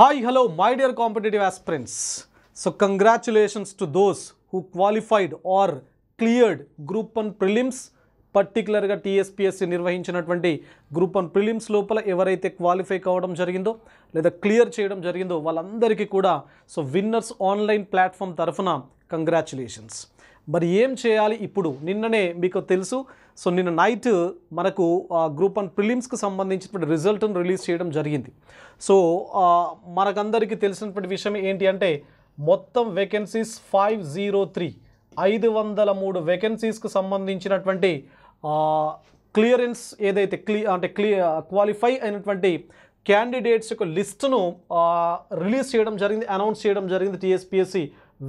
hi hello my dear competitive aspirants so congratulations to those who qualified or cleared group one prelims పర్టికులర్గా TSPSC నిర్వహించినటువంటి group one prelims లోపల ఎవరైతే qualify కావడం జరిగిందో లేదా clear చేయడం జరిగిందో వాళ్ళందరికీ కూడా సో విన్నర్స్ ఆన్లైన్ ప్లాట్ఫామ్ తరఫున కంగ్రాచులేషన్స్ మరి ఏం చేయాలి ఇప్పుడు నిన్ననే మీకు తెలుసు సో నిన్న నైట్ మనకు గ్రూప్ వన్ ప్రిలిమ్స్కి సంబంధించినటువంటి రిజల్ట్ను రిలీజ్ చేయడం జరిగింది సో మనకందరికీ తెలిసినటువంటి విషయం ఏంటి అంటే మొత్తం వేకెన్సీస్ ఫైవ్ జీరో త్రీ ఐదు వందల మూడు వేకెన్సీస్కి సంబంధించినటువంటి క్లియరెన్స్ ఏదైతే క్లి అంటే క్లి క్వాలిఫై అయినటువంటి క్యాండిడేట్స్ యొక్క లిస్టును రిలీజ్ చేయడం జరిగింది అనౌన్స్ చేయడం జరిగింది టీఎస్పిఎస్సి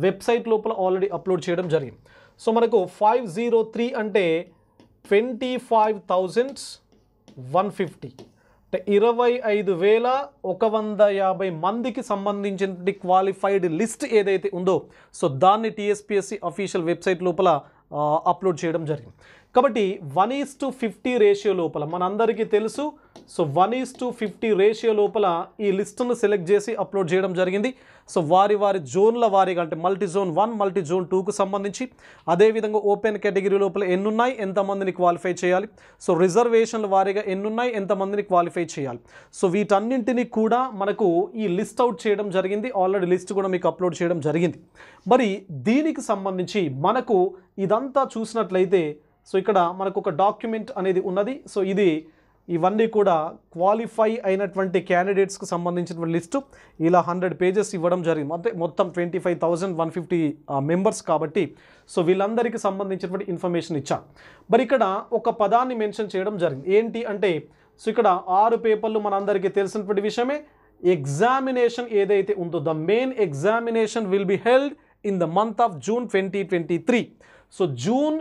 వెబ్సైట్ లోపల ఆల్రెడీ అప్లోడ్ చేయడం జరిగింది సో మనకు ఫైవ్ జీరో త్రీ అంటే twenty five thousands one fifty అంటే ఇరవై ఐదు వేల ఒక వంద యాభై మందికి సంబంధించిన క్వాలిఫైడ్ లిస్ట్ ఏదైతే ఉందో సో దాన్ని టీఎస్పిఎస్సి అఫీషియల్ వెబ్సైట్ లోపల అప్లోడ్ చేయడం జరిగింది కాబట్టి one is to fifty ratio లోపల మనందరికీ తెలుసు so one is to fifty ratio లోపల ఈ లిస్టును సెలెక్ట్ చేసి అప్లోడ్ చేయడం జరిగింది సో వారి వారి జోన్ల వారీగా అంటే multi zone one multi zone టూకు సంబంధించి అదేవిధంగా ఓపెన్ కేటగిరీ లోపల ఎన్నున్నాయి ఎంతమందిని క్వాలిఫై చేయాలి సో రిజర్వేషన్ల వారీగా ఎన్నున్నాయి ఎంతమందిని క్వాలిఫై చేయాలి సో వీటన్నింటినీ కూడా మనకు ఈ లిస్ట్ అవుట్ చేయడం జరిగింది ఆల్రెడీ లిస్ట్ కూడా మీకు అప్లోడ్ చేయడం జరిగింది మరి దీనికి సంబంధించి మనకు ఇదంతా చూసినట్లయితే సో ఇక్కడ మనకు ఒక డాక్యుమెంట్ అనేది ఉన్నది సో ఇది ఇవన్నీ కూడా క్వాలిఫై అయినటువంటి క్యాండిడేట్స్కి సంబంధించినటువంటి లిస్టు ఇలా హండ్రెడ్ పేజెస్ ఇవ్వడం జరిగింది అంటే మొత్తం twenty five thousand one fifty members కాబట్టి సో వీళ్ళందరికీ సంబంధించినటువంటి ఇన్ఫర్మేషన్ ఇచ్చాను మరి ఇక్కడ ఒక పదాన్ని మెన్షన్ చేయడం జరిగింది ఏంటి అంటే సో ఇక్కడ ఆరు పేపర్లు మనందరికీ తెలిసినటువంటి విషయమే ఎగ్జామినేషన్ ఏదైతే ఉందో the main examination will be held in the month of June twenty twenty three so June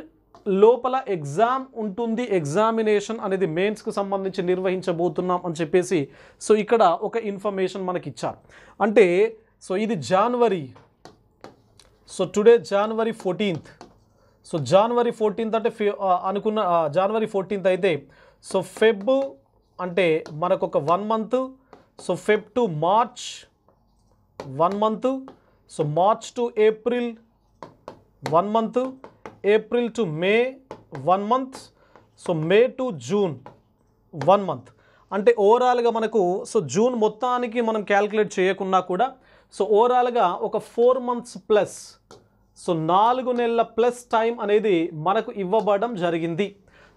లోపల ఎగ్జామ్ ఉంటుంది ఎగ్జామినేషన్ అనేది మెయిన్స్కు సంబంధించి నిర్వహించబోతున్నాం అని చెప్పేసి సో ఇక్కడ ఒక ఇన్ఫర్మేషన్ మనకి ఇచ్చారు అంటే సో ఇది January so today January fourteenth so January fourteenth అంటే అనుకున్న జనవరి ఫోర్టీన్త్ అయితే సో ఫెబ్ అంటే మనకు ఒక one month so Feb to March one month so March to April one month April to May one month so May to June one month అంటే ఓవరాల్గా మనకు సో జూన్ మొత్తానికి మనం క్యాల్కులేట్ చేయకున్నా కూడా సో ఓవరాల్గా ఒక ఫోర్ మంత్స్ ప్లస్ సో నాలుగు నెలల ప్లస్ టైం అనేది మనకు ఇవ్వబడం జరిగింది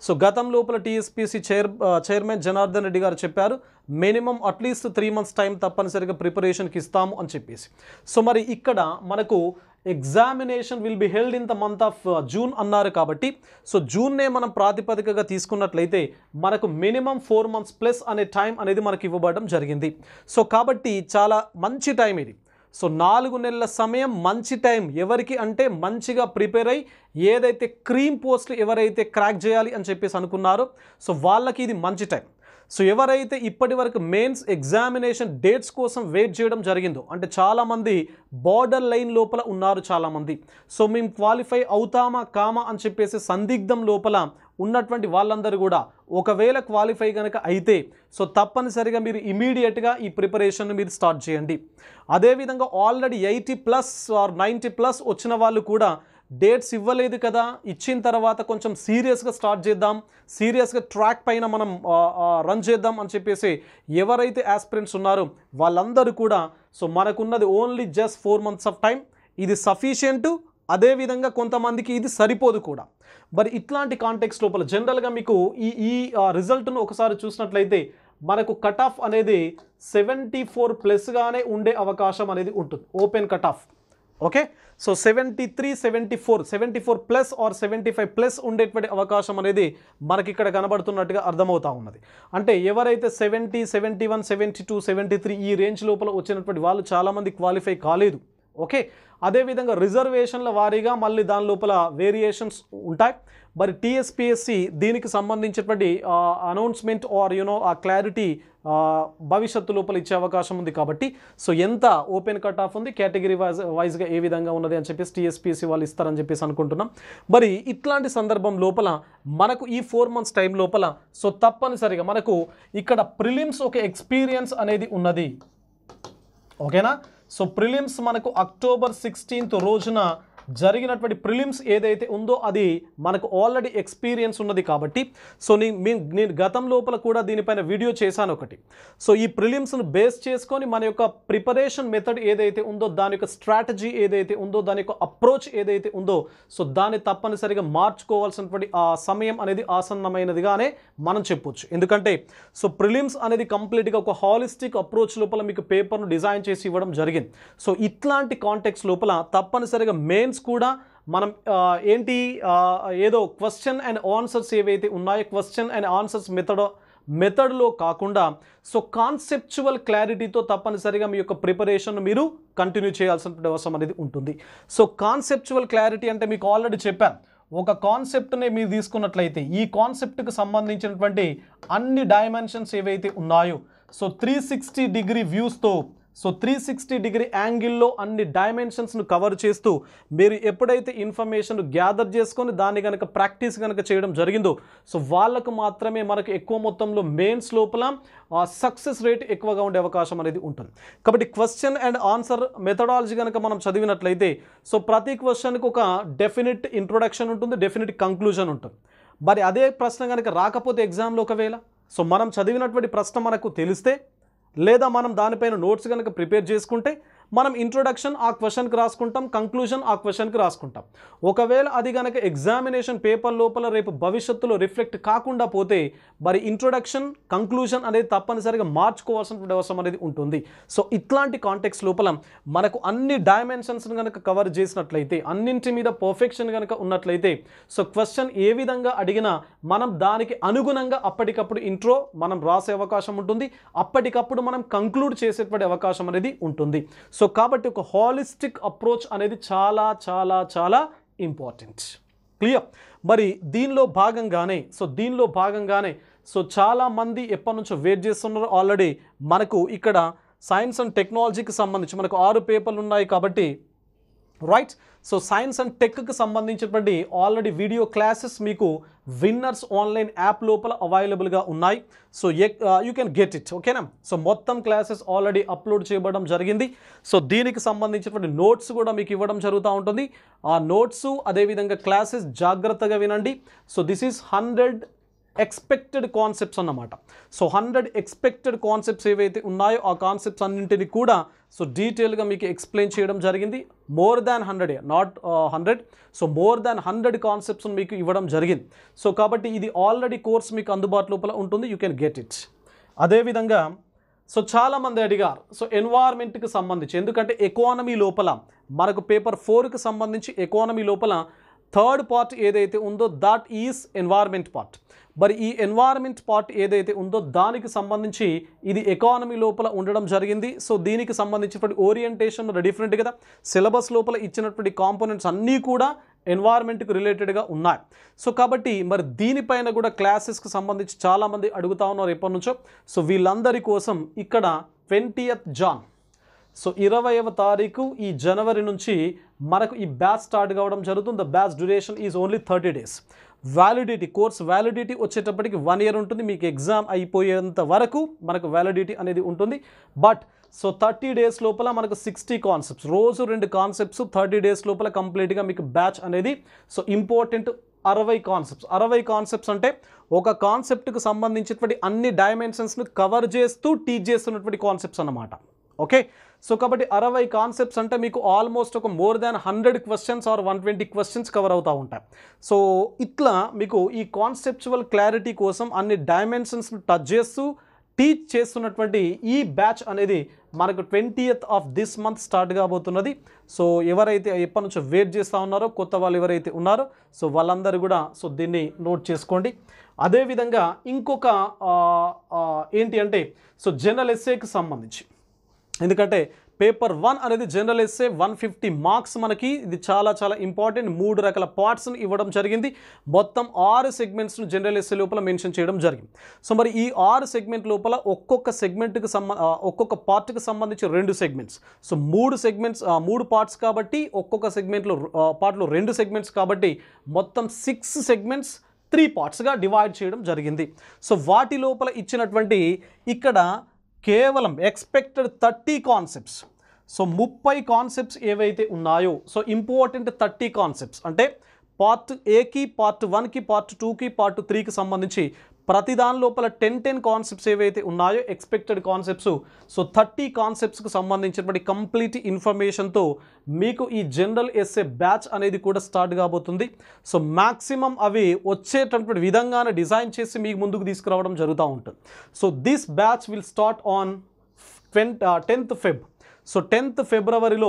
సో గతం లోపల TSPSC chair chairman Janardhan Reddy గారు చెప్పారు minimum atleast three months time తప్పనిసరిగా ప్రిపరేషన్కి ఇస్తాము అని చెప్పేసి సో మరి ఇక్కడ మనకు examination will be held in the month of June అన్నారు కాబట్టి సో జూన్నే మనం ప్రాతిపదికగా తీసుకున్నట్లయితే మనకు మినిమం ఫోర్ మంత్స్ ప్లస్ అనే టైం అనేది మనకు ఇవ్వబడడం జరిగింది సో కాబట్టి చాలా మంచి టైం ఇది సో నాలుగు నెలల సమయం మంచి టైం ఎవరికి అంటే మంచిగా ప్రిపేర్ అయ్యి ఏదైతే క్రీమ్ పోస్ట్లు ఎవరైతే క్రాక్ చేయాలి అని చెప్పేసి అనుకున్నారో సో వాళ్ళకి ఇది మంచి టైం సో ఎవరైతే ఇప్పటి వరకు మెయిన్స్ ఎగ్జామినేషన్ డేట్స్ కోసం వెయిట్ చేయడం జరిగిందో అంటే చాలామంది బార్డర్ లైన్ లోపల ఉన్నారు చాలామంది సో మేము క్వాలిఫై అవుతామా కామా అని చెప్పేసి సందిగ్ధం లోపల ఉన్నటువంటి వాళ్ళందరూ కూడా ఒకవేళ క్వాలిఫై కనుక అయితే సో తప్పనిసరిగా మీరు ఇమీడియట్గా ఈ ప్రిపరేషన్ను మీరు స్టార్ట్ చేయండి అదేవిధంగా already eighty plus or ninety plus వచ్చిన వాళ్ళు కూడా డేట్స్ ఇవ్వలేదు కదా ఇచ్చిన తర్వాత కొంచెం సీరియస్గా స్టార్ట్ చేద్దాం సీరియస్గా ట్రాక్ పైన మనం రన్ చేద్దాం అని చెప్పేసి ఎవరైతే యాస్పిరెంట్స్ ఉన్నారో వాళ్ళందరూ కూడా సో మనకున్నది only just four months of time ఇది సఫిషియంట్ అదేవిధంగా కొంతమందికి ఇది సరిపోదు కూడా మరి ఇట్లాంటి కాంటెక్స్ లోపల జనరల్గా మీకు ఈ ఈ రిజల్ట్ను ఒకసారి చూసినట్లయితే మనకు కట్ ఆఫ్ అనేది సెవెంటీ ఫోర్ ప్లస్గానే ఉండే అవకాశం అనేది ఉంటుంది open cut off okay so seventy three seventy four seventy four plus or seventy five plus ఉండేటువంటి అవకాశం అనేది మనకి ఇక్కడ కనబడుతున్నట్టుగా అర్థమవుతా ఉన్నది అంటే ఎవరైతే seventy seventy one seventy two seventy three ఈ రేంజ్ లోపల వచ్చినటువంటి వాళ్ళు చాలామంది క్వాలిఫై కాలేదు ఓకే అదేవిధంగా రిజర్వేషన్ల వారీగా మళ్ళీ దాని లోపల వేరియేషన్స్ ఉంటాయి మరి టీఎస్పిఎస్సి దీనికి సంబంధించినటువంటి అనౌన్స్మెంట్ ఆర్ యునో ఆ క్లారిటీ భవిష్యత్తు లోపల ఇచ్చే అవకాశం ఉంది కాబట్టి సో ఎంత ఓపెన్ కట్ ఆఫ్ ఉంది కేటగిరీ వైజ్ వైజ్గా ఏ విధంగా ఉన్నది అని చెప్పేసి టీఎస్పీసీ వాళ్ళు ఇస్తారని చెప్పేసి అనుకుంటున్నాం మరి ఇట్లాంటి సందర్భం లోపల మనకు ఈ ఫోర్ మంత్స్ టైం లోపల సో తప్పనిసరిగా మనకు ఇక్కడ ప్రిలిమ్స్ ఒక ఎక్స్పీరియన్స్ అనేది ఉన్నది ఓకేనా సో ప్రిలిమ్స్ మనకు అక్టోబర్ సిక్స్టీన్త్ రోజున జరిగినటువంటి ప్రిలిమ్స్ ఏదైతే ఉందో అది మనకు ఆల్రెడీ ఎక్స్పీరియన్స్ ఉన్నది కాబట్టి సో నేను నేను గతం లోపల కూడా దీనిపైన వీడియో చేశాను ఒకటి సో ఈ ప్రిలిమ్స్ను బేస్ చేసుకొని మన యొక్క ప్రిపరేషన్ మెథడ్ ఏదైతే ఉందో దాని యొక్క స్ట్రాటజీ ఏదైతే ఉందో దాని యొక్క అప్రోచ్ ఏదైతే ఉందో సో దాన్ని తప్పనిసరిగా మార్చుకోవాల్సినటువంటి ఆ సమయం అనేది ఆసన్నమైనదిగానే మనం చెప్పొచ్చు ఎందుకంటే సో ప్రిలిమ్స్ అనేది కంప్లీట్గా ఒక హాలిస్టిక్ అప్రోచ్ లోపల మీకు పేపర్ను డిజైన్ చేసి ఇవ్వడం జరిగింది సో ఇట్లాంటి కాంటెక్స్ లోపల తప్పనిసరిగా మెయిన్ క్వశ్చన్స్ కూడా మనం ఏంటి ఏదో క్వశ్చన్ అండ్ ఆన్సర్స్ ఏవైతే ఉన్నాయో క్వశ్చన్ అండ్ ఆన్సర్స్ మెథడో మెథడ్లో కాకుండా సో కాన్సెప్చువల్ క్లారిటీతో తప్పనిసరిగా మీ యొక్క ప్రిపరేషన్ మీరు కంటిన్యూ చేయాల్సినటువంటి అవసరం అనేది ఉంటుంది సో కాన్సెప్చువల్ క్లారిటీ అంటే మీకు ఆల్రెడీ చెప్పాను ఒక కాన్సెప్ట్ని మీరు తీసుకున్నట్లయితే ఈ కాన్సెప్ట్కి సంబంధించినటువంటి అన్ని డైమెన్షన్స్ ఏవైతే ఉన్నాయో సో త్రీ సిక్స్టీ డిగ్రీ వ్యూస్తో సో త్రీ సిక్స్టీ డిగ్రీ యాంగిల్లో అన్ని డైమెన్షన్స్ను కవర్ చేస్తూ మీరు ఎప్పుడైతే ఇన్ఫర్మేషన్ గ్యాదర్ చేసుకొని దాన్ని కనుక ప్రాక్టీస్ కనుక చేయడం జరిగిందో సో వాళ్ళకు మాత్రమే మనకు ఎక్కువ మొత్తంలో మెయిన్స్ లోపల సక్సెస్ రేట్ ఎక్కువగా ఉండే అవకాశం అనేది ఉంటుంది కాబట్టి క్వశ్చన్ అండ్ ఆన్సర్ మెథడాలజీ కనుక మనం చదివినట్లయితే సో ప్రతి క్వశ్చన్కి ఒక డెఫినెట్ ఇంట్రొడక్షన్ ఉంటుంది డెఫినెట్ కంక్లూజన్ ఉంటుంది మరి అదే ప్రశ్న కనుక రాకపోతే ఎగ్జామ్లో ఒకవేళ సో మనం చదివినటువంటి ప్రశ్న మనకు తెలిస్తే లేదా మనం దానిపైన నోట్స్ కనుక ప్రిపేర్ చేసుకుంటే మనం ఇంట్రొడక్షన్ ఆ క్వశ్చన్కి రాసుకుంటాం కంక్లూజన్ ఆ క్వశ్చన్కి రాసుకుంటాం ఒకవేళ అది కనుక ఎగ్జామినేషన్ పేపర్ లోపల రేపు భవిష్యత్తులో రిఫ్లెక్ట్ కాకుండా పోతే మరి ఇంట్రొడక్షన్ కంక్లూజన్ అనేది తప్పనిసరిగా మార్చుకోవాల్సినటువంటి అవసరం అనేది ఉంటుంది సో ఇట్లాంటి కాంటెక్స్ లోపల మనకు అన్ని డైమెన్షన్స్ని కనుక కవర్ చేసినట్లయితే అన్నింటి మీద పర్ఫెక్షన్ కనుక ఉన్నట్లయితే సో క్వశ్చన్ ఏ విధంగా అడిగినా మనం దానికి అనుగుణంగా అప్పటికప్పుడు ఇంట్రో మనం రాసే అవకాశం ఉంటుంది అప్పటికప్పుడు మనం కంక్లూడ్ చేసేటువంటి అవకాశం అనేది ఉంటుంది సో సో కాబట్టి ఒక హాలిస్టిక్ అప్రోచ్ అనేది చాలా చాలా చాలా ఇంపార్టెంట్ క్లియర్ మరి దీనిలో భాగంగానే సో దీనిలో భాగంగానే సో చాలామంది ఎప్పటి నుంచో వెయిట్ చేస్తున్నారు ఆల్రెడీ మనకు ఇక్కడ సైన్స్ అండ్ టెక్నాలజీకి సంబంధించి మనకు ఆరు పేపర్లు ఉన్నాయి కాబట్టి రైట్ సో సైన్స్ అండ్ టెక్కి సంబంధించినటువంటి ఆల్రెడీ వీడియో క్లాసెస్ మీకు విన్నర్స్ ఆన్లైన్ యాప్ లోపల అవైలబుల్గా ఉన్నాయి so you can get it ఓకేనా సో మొత్తం క్లాసెస్ ఆల్రెడీ అప్లోడ్ చేయబడడం జరిగింది సో దీనికి సంబంధించినటువంటి నోట్స్ కూడా మీకు ఇవ్వడం జరుగుతూ ఉంటుంది ఆ నోట్స్ అదేవిధంగా క్లాసెస్ జాగ్రత్తగా వినండి so this is hundred expected concepts అన్నమాట సో హండ్రెడ్ ఎక్స్పెక్టెడ్ కాన్సెప్ట్స్ ఏవైతే ఉన్నాయో ఆ కాన్సెప్ట్స్ అన్నింటినీ కూడా సో డీటెయిల్గా మీకు ఎక్స్ప్లెయిన్ చేయడం జరిగింది మోర్ దాన్ హండ్రెడే not hundred so more than hundred concepts మీకు ఇవ్వడం జరిగింది సో కాబట్టి ఇది ఆల్రెడీ కోర్స్ మీకు అందుబాటు లోపల ఉంటుంది యూ కెన్ గెట్ ఇట్ అదేవిధంగా సో చాలామంది అడిగారు సో ఎన్వైర్న్మెంట్కి సంబంధించి ఎందుకంటే ఎకానమీ లోపల మనకు పేపర్ ఫోర్కి సంబంధించి ఎకానమీ లోపల థర్డ్ పార్ట్ ఏదైతే ఉందో దట్ ఈస్ ఎన్వైర్మెంట్ పార్ట్ మరి ఈ ఎన్వైర్మెంట్ పార్ట్ ఏదైతే ఉందో దానికి సంబంధించి ఇది ఎకానమీ లోపల ఉండడం జరిగింది సో దీనికి సంబంధించినటువంటి ఓరియంటేషన్ డిఫరెంట్ కదా సిలబస్ లోపల ఇచ్చినటువంటి కాంపోనెంట్స్ అన్నీ కూడా ఎన్వైర్న్మెంట్కి రిలేటెడ్గా ఉన్నాయి సో కాబట్టి మరి దీనిపైన కూడా క్లాసెస్కి సంబంధించి చాలామంది అడుగుతా ఉన్నారు ఎప్పటి నుంచో సో వీళ్ళందరి కోసం ఇక్కడ ట్వంటీయత్ జాన్ సో ఇరవైవ తారీఖు ఈ జనవరి నుంచి మనకు ఈ బ్యాచ్ స్టార్ట్ కావడం జరుగుతుంది the batch duration is only thirty days validity course validity వచ్చేటప్పటికి వన్ ఇయర్ ఉంటుంది మీకు ఎగ్జామ్ అయిపోయేంత వరకు మనకు వ్యాలిడిటీ అనేది ఉంటుంది బట్ సో థర్టీ డేస్ లోపల మనకు సిక్స్టీ కాన్సెప్ట్స్ రోజు రెండు కాన్సెప్ట్స్ థర్టీ డేస్ లోపల కంప్లీట్గా మీకు బ్యాచ్ అనేది సో ఇంపార్టెంట్ అరవై కాన్సెప్ట్స్ అరవై కాన్సెప్ట్స్ అంటే ఒక కాన్సెప్ట్కి సంబంధించినటువంటి అన్ని డైమెన్షన్స్ను కవర్ చేస్తూ టీచ్ చేస్తున్నటువంటి కాన్సెప్ట్స్ అన్నమాట ఓకే సో కాబట్టి అరవై కాన్సెప్ట్స్ అంటే మీకు ఆల్మోస్ట్ ఒక more than hundred questions or one twenty questions cover అవుతూ ఉంటాయి సో ఇట్లా మీకు ఈ కాన్సెప్చువల్ క్లారిటీ కోసం అన్ని డైమెన్షన్స్ టచ్ చేస్తూ టీచ్ చేస్తున్నటువంటి ఈ బ్యాచ్ అనేది మనకు twentieth of this month start కాబోతున్నది సో ఎవరైతే ఎప్పటి నుంచో వెయిట్ చేస్తూ ఉన్నారో కొత్త వాళ్ళు ఎవరైతే ఉన్నారో సో వాళ్ళందరూ కూడా సో దీన్ని నోట్ చేసుకోండి అదేవిధంగా ఇంకొక ఏంటి అంటే సో జనరల్ ఎస్ఏకి సంబంధించి ఎందుకంటే పేపర్ వన్ అనేది general essay one fifty marks మనకి ఇది చాలా చాలా ఇంపార్టెంట్ మూడు రకాల పార్ట్స్ని ఇవ్వడం జరిగింది మొత్తం ఆరు సెగ్మెంట్స్ను జనరల్ ఎస్సే లోపల మెన్షన్ చేయడం జరిగింది సో మరి ఈ ఆరు సెగ్మెంట్ లోపల ఒక్కొక్క సెగ్మెంట్కి సంబంధ ఒక్కొక్క పార్ట్కి సంబంధించి రెండు సెగ్మెంట్స్ సో మూడు సెగ్మెంట్స్ మూడు పార్ట్స్ కాబట్టి ఒక్కొక్క సెగ్మెంట్లో పార్ట్లో రెండు సెగ్మెంట్స్ కాబట్టి మొత్తం సిక్స్ సెగ్మెంట్స్ త్రీ పార్ట్స్గా డివైడ్ చేయడం జరిగింది సో వాటి లోపల ఇచ్చినటువంటి ఇక్కడ కేవలం ఎక్స్పెక్టెడ్ థర్టీ కాన్సెప్ట్స్ సో ముప్పై కాన్సెప్ట్స్ ఏవైతే ఉన్నాయో సో ఇంపార్టెంట్ థర్టీ కాన్సెప్ట్స్ అంటే పార్ట్ ఏకి పార్ట్ వన్కి పార్ట్ టూకి పార్ట్ త్రీకి సంబంధించి ప్రతి దాని లోపల టెన్ టెన్ కాన్సెప్ట్స్ ఏవైతే ఉన్నాయో ఎక్స్పెక్టెడ్ కాన్సెప్ట్స్ సో థర్టీ కాన్సెప్ట్స్కి సంబంధించినటువంటి కంప్లీట్ ఇన్ఫర్మేషన్తో మీకు ఈ జనరల్ ఎస్ఏ బ్యాచ్ అనేది కూడా స్టార్ట్ కాబోతుంది సో మ్యాక్సిమం అవి వచ్చేటటువంటి విధంగానే డిజైన్ చేసి మీకు ముందుకు తీసుకురావడం జరుగుతూ ఉంటుంది so this batch will start on twenty tenth Feb so tenth ఫిబ్రవరిలో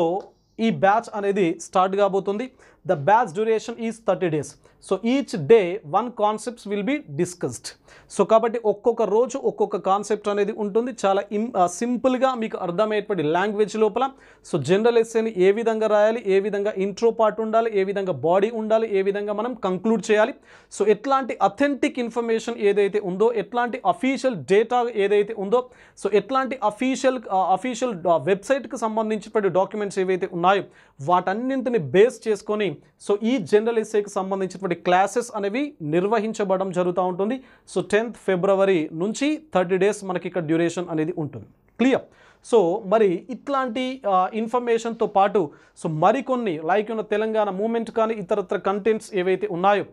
ఈ బ్యాచ్ అనేది స్టార్ట్ కాబోతుంది the batch duration is thirty days so each day one concepts will be discussed so కాబట్టి ఒక్కొక్క రోజు ఒక్కొక్క కాన్సెప్ట్ అనేది ఉంటుంది చాలా ఇం సింపుల్గా మీకు అర్థమయ్యేటువంటి లాంగ్వేజ్ లోపల సో జనరల్ ఎస్సేని ఏ విధంగా రాయాలి ఏ విధంగా ఇంట్రో పార్ట్ ఉండాలి ఏ విధంగా బాడీ ఉండాలి ఏ విధంగా మనం కంక్లూడ్ చేయాలి సో ఎట్లాంటి అథెంటిక్ ఇన్ఫర్మేషన్ ఏదైతే ఉందో ఎట్లాంటి అఫీషియల్ డేటా ఏదైతే ఉందో సో ఎట్లాంటి అఫీషియల్ అఫీషియల్ వెబ్సైట్కి సంబంధించినటువంటి డాక్యుమెంట్స్ ఏవైతే ఉన్నాయో ఉన్నాయి వాటన్నింటిని బేస్ చేసుకొని సో ఈ జనరల్ ఎస్ఏకి సంబంధించినటువంటి క్లాసెస్ అనేవి నిర్వహించబడడం జరుగుతూ ఉంటుంది సో టెన్త్ ఫిబ్రవరి నుంచి థర్టీ డేస్ మనకి ఇక్కడ డ్యూరేషన్ అనేది ఉంటుంది క్లియర్ సో మరి ఇట్లాంటి ఇన్ఫర్మేషన్తో పాటు సో మరికొన్ని లైక్ ఉన్న తెలంగాణ మూమెంట్ కానీ ఇతరత్ర కంటెంట్స్ ఏవైతే ఉన్నాయో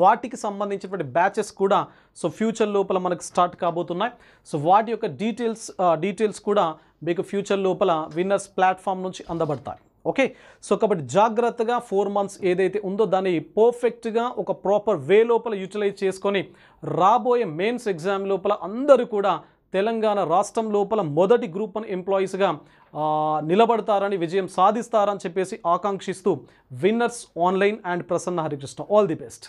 వాటికి సంబంధించినటువంటి బ్యాచెస్ కూడా సో ఫ్యూచర్ లోపల మనకు స్టార్ట్ కాబోతున్నాయి సో వాటి యొక్క డీటెయిల్స్ డీటెయిల్స్ కూడా మీకు ఫ్యూచర్ లోపల విన్నర్స్ ప్లాట్ఫామ్ నుంచి అందబడతాయి ఓకే సో కాబట్టి జాగ్రత్తగా ఫోర్ మంత్స్ ఏదైతే ఉందో దాన్ని పర్ఫెక్ట్గా ఒక ప్రాపర్ వే లోపల యూటిలైజ్ చేసుకొని రాబోయే మెయిన్స్ ఎగ్జామ్ లోపల అందరూ కూడా తెలంగాణ రాష్ట్రం లోపల మొదటి గ్రూప్ వన్ ఎంప్లాయీస్గా నిలబడతారని విజయం సాధిస్తారని చెప్పేసి ఆకాంక్షిస్తూ winners online and Prasanna Harikrishna all the best